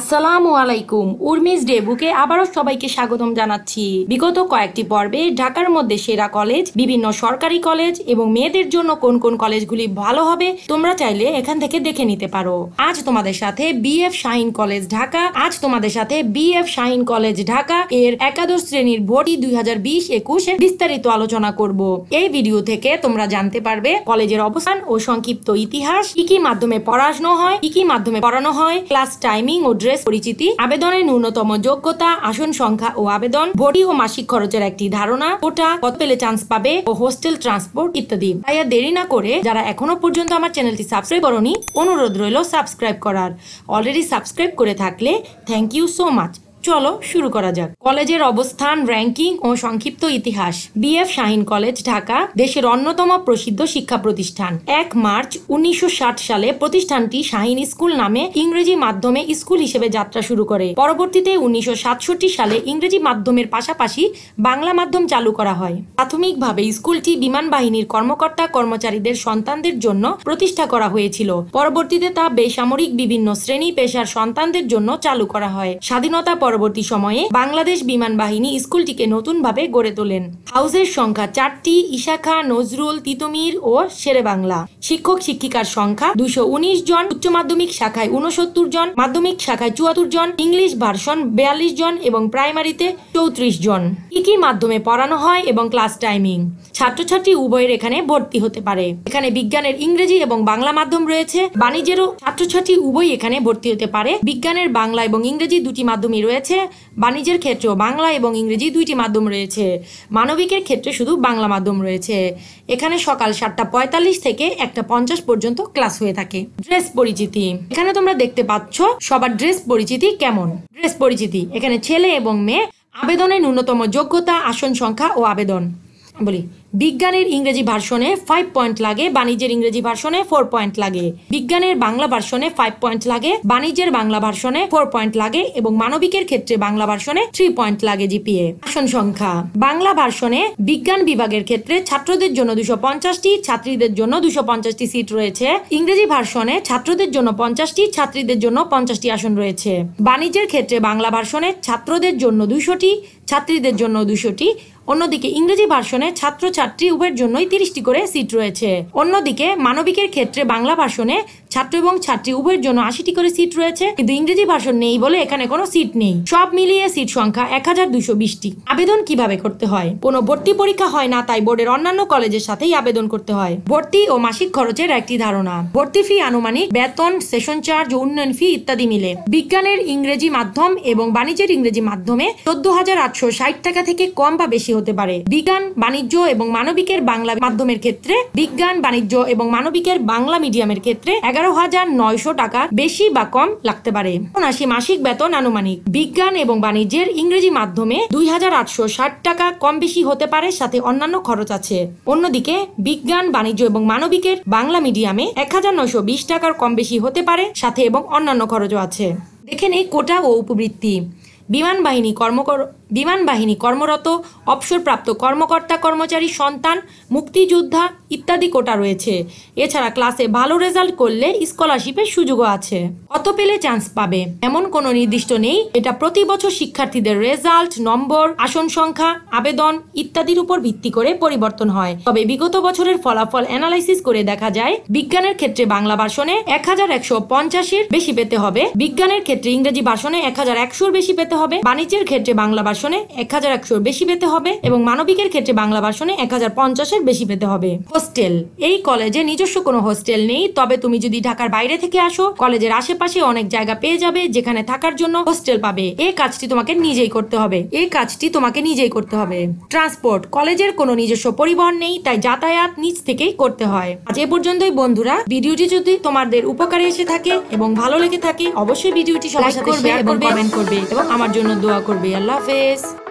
আসসালামু আলাইকুম উর্মিস ডেবুকে আবারও সবাইকে স্বাগতম জানাচ্ছি বিগত কয়েকটি পর্বে ঢাকার মধ্যে সেরা কলেজ বিভিন্ন সরকারি কলেজ এবং মেয়েদের জন্য কোন কোন কলেজগুলি ভালো হবে তোমরা চাইলে এখান থেকে দেখে নিতে পারো আজ তোমাদের সাথে বিএফ শাহিন কলেজ ঢাকা আজ তোমাদের সাথে বিএফ শাহিন কলেজ ঢাকা এর একাদশ শ্রেণীর ভর্তি দুই হাজার বিশ একুশে বিস্তারিত আলোচনা করব এই ভিডিও থেকে তোমরা জানতে পারবে কলেজের অবস্থান ও সংক্ষিপ্ত ইতিহাস কি কি মাধ্যমে পড়াশোনা হয় কি কি মাধ্যমে পড়ানো হয় ক্লাস টাইমিং ও ড্রেস অ্যাড্রেস পরিচিতি আবেদনের ন্যূনতম যোগ্যতা আসন সংখ্যা ও আবেদন ভর্তি ও মাসিক খরচের একটি ধারণা কোটা কত পেলে চান্স পাবে ও হোস্টেল ট্রান্সপোর্ট ইত্যাদি তাই আর দেরি না করে যারা এখনো পর্যন্ত আমার চ্যানেলটি সাবস্ক্রাইব করনি অনুরোধ রইল সাবস্ক্রাইব করার অলরেডি সাবস্ক্রাইব করে থাকলে থ্যাংক ইউ সো মাচ চলো শুরু করা যাক কলেজের অবস্থান র্যাঙ্কিং ও সংক্ষিপ্ত ইতিহাস বিএফ শাহিন কলেজ ঢাকা দেশের অন্যতম প্রসিদ্ধ শিক্ষা প্রতিষ্ঠান এক মার্চ উনিশশো সালে প্রতিষ্ঠানটি শাহিন স্কুল নামে ইংরেজি মাধ্যমে স্কুল হিসেবে যাত্রা শুরু করে পরবর্তীতে উনিশশো সালে ইংরেজি মাধ্যমের পাশাপাশি বাংলা মাধ্যম চালু করা হয় প্রাথমিকভাবে স্কুলটি বিমান বাহিনীর কর্মকর্তা কর্মচারীদের সন্তানদের জন্য প্রতিষ্ঠা করা হয়েছিল পরবর্তীতে তা বেসামরিক বিভিন্ন শ্রেণী পেশার সন্তানদের জন্য চালু করা হয় স্বাধীনতা পরবর্তী সময়ে বাংলাদেশ বিমান বাহিনী স্কুলটিকে নতুনভাবে গড়ে তোলেন হাউসের সংখ্যা চারটি ইশাখা নজরুল তিতমির ও শেরে বাংলা শিক্ষক শিক্ষিকার সংখ্যা দুশো জন উচ্চ মাধ্যমিক শাখায় উনসত্তর জন মাধ্যমিক শাখায় চুয়াত্তর জন ইংলিশ ভার্সন বিয়াল্লিশ জন এবং প্রাইমারিতে চৌত্রিশ জন কি কি মাধ্যমে পড়ানো হয় এবং ক্লাস টাইমিং ছাত্রছাত্রী উভয়ের এখানে ভর্তি হতে পারে এখানে বিজ্ঞানের ইংরেজি এবং বাংলা মাধ্যম রয়েছে বাণিজ্যেরও ছাত্রছাত্রী উভয় এখানে ভর্তি হতে পারে বিজ্ঞানের বাংলা এবং ইংরেজি দুটি মাধ্যমই রয়েছে রয়েছে বাণিজ্যের ক্ষেত্রেও বাংলা এবং ইংরেজি দুইটি মাধ্যম রয়েছে মানবিকের ক্ষেত্রে শুধু বাংলা মাধ্যম রয়েছে এখানে সকাল সাতটা পঁয়তাল্লিশ থেকে একটা পঞ্চাশ পর্যন্ত ক্লাস হয়ে থাকে ড্রেস পরিচিতি এখানে তোমরা দেখতে পাচ্ছ সবার ড্রেস পরিচিতি কেমন ড্রেস পরিচিতি এখানে ছেলে এবং মেয়ে আবেদনের ন্যূনতম যোগ্যতা আসন সংখ্যা ও আবেদন বলি বিজ্ঞানের ইংরেজি ভার্সনে ফাইভ পয়েন্ট লাগে বাণিজ্যের ইংরেজি ভার্সনে ফোর পয়েন্ট লাগে বিজ্ঞানের বাংলা ভার্সনে ফাইভ পয়েন্ট লাগে বাণিজ্যের বাংলা ভার্সনে ফোর পয়েন্ট লাগে এবং মানবিকের ক্ষেত্রে বাংলা ভার্সনে থ্রি পয়েন্ট লাগে জিপিএ আসন সংখ্যা বাংলা ভার্সনে বিজ্ঞান বিভাগের ক্ষেত্রে ছাত্রদের জন্য দুশো পঞ্চাশটি ছাত্রীদের জন্য দুশো পঞ্চাশটি সিট রয়েছে ইংরেজি ভার্সনে ছাত্রদের জন্য পঞ্চাশটি ছাত্রীদের জন্য পঞ্চাশটি আসন রয়েছে বাণিজ্যের ক্ষেত্রে বাংলা ভার্সনে ছাত্রদের জন্য দুশোটি ছাত্রীদের জন্য দুশোটি অন্যদিকে ইংরেজি ভার্সনে ছাত্র ছাত্রী উভয়ের জন্যই তিরিশটি করে সিট রয়েছে অন্যদিকে মানবিকের ক্ষেত্রে বাংলা ভাষণে ছাত্র এবং ছাত্রী উভয়ের জন্য আশিটি করে সিট রয়েছে কিন্তু ইংরেজি ভাষণ নেই বলে এখানে কোনো সিট নেই সব মিলিয়ে সিট সংখ্যা এক হাজার দুশো বিশটি আবেদন কিভাবে করতে হয় কোনো ভর্তি পরীক্ষা হয় না তাই বোর্ডের অন্যান্য কলেজের সাথেই আবেদন করতে হয় ভর্তি ও মাসিক খরচের একটি ধারণা ভর্তি ফি আনুমানিক বেতন সেশন চার্জ উন্নয়ন ফি ইত্যাদি মিলে বিজ্ঞানের ইংরেজি মাধ্যম এবং বাণিজ্যের ইংরেজি মাধ্যমে চোদ্দ হাজার আটশো একশো ষাট টাকা থেকে কম বা বেশি হতে পারে বিজ্ঞান বাণিজ্য এবং মানবিকের বাংলা মাধ্যমের ক্ষেত্রে বিজ্ঞান বাণিজ্য এবং মানবিকের বাংলা মিডিয়ামের ক্ষেত্রে এগারো হাজার নয়শো টাকা বেশি বা কম লাগতে পারে উনআশি মাসিক বেতন আনুমানিক বিজ্ঞান এবং বাণিজ্যের ইংরেজি মাধ্যমে দুই হাজার আটশো ষাট টাকা কম বেশি হতে পারে সাথে অন্যান্য খরচ আছে অন্যদিকে বিজ্ঞান বাণিজ্য এবং মানবিকের বাংলা মিডিয়ামে এক হাজার নয়শো বিশ টাকার কম বেশি হতে পারে সাথে এবং অন্যান্য খরচও আছে দেখে নেই কোটা ও উপবৃত্তি বিমান বাহিনী কর্মকর বিমান বাহিনী কর্মরত অবসরপ্রাপ্ত কর্মকর্তা কর্মচারী সন্তান মুক্তিযোদ্ধা ইত্যাদি কোটা রয়েছে এছাড়া ক্লাসে ভালো রেজাল্ট করলে স্কলারশিপের সুযোগও আছে কত পেলে চান্স পাবে এমন কোনো নির্দিষ্ট নেই এটা প্রতি বছর শিক্ষার্থীদের রেজাল্ট নম্বর আসন সংখ্যা আবেদন ইত্যাদির উপর ভিত্তি করে পরিবর্তন হয় তবে বিগত বছরের ফলাফল অ্যানালাইসিস করে দেখা যায় বিজ্ঞানের ক্ষেত্রে বাংলা বাসনে এক হাজার একশো পঞ্চাশের বেশি পেতে হবে বিজ্ঞানের ক্ষেত্রে ইংরেজি বাসনে এক হাজার একশোর বেশি পেতে হবে বাণিজ্যের ক্ষেত্রে বাংলা ভার্সনে এক হাজার একশোর বেশি পেতে হবে এবং মানবিকের ক্ষেত্রে বাংলা ভার্সনে এক হাজার পঞ্চাশের বেশি পেতে হবে হোস্টেল এই কলেজে নিজস্ব কোনো হোস্টেল নেই তবে তুমি যদি ঢাকার বাইরে থেকে আসো কলেজের আশেপাশে অনেক জায়গা পেয়ে যাবে যেখানে থাকার জন্য হোস্টেল পাবে এই কাজটি তোমাকে নিজেই করতে হবে এই কাজটি তোমাকে নিজেই করতে হবে ট্রান্সপোর্ট কলেজের কোনো নিজস্ব পরিবহন নেই তাই যাতায়াত নিজ থেকেই করতে হয় আজ এ পর্যন্তই বন্ধুরা ভিডিওটি যদি তোমাদের উপকারে এসে থাকে এবং ভালো লেগে থাকে অবশ্যই ভিডিওটি সবাই করবে এবং কমেন্ট করবে এবং আমার জন্য দোয়া করবে আল্লাহ হাফেজ es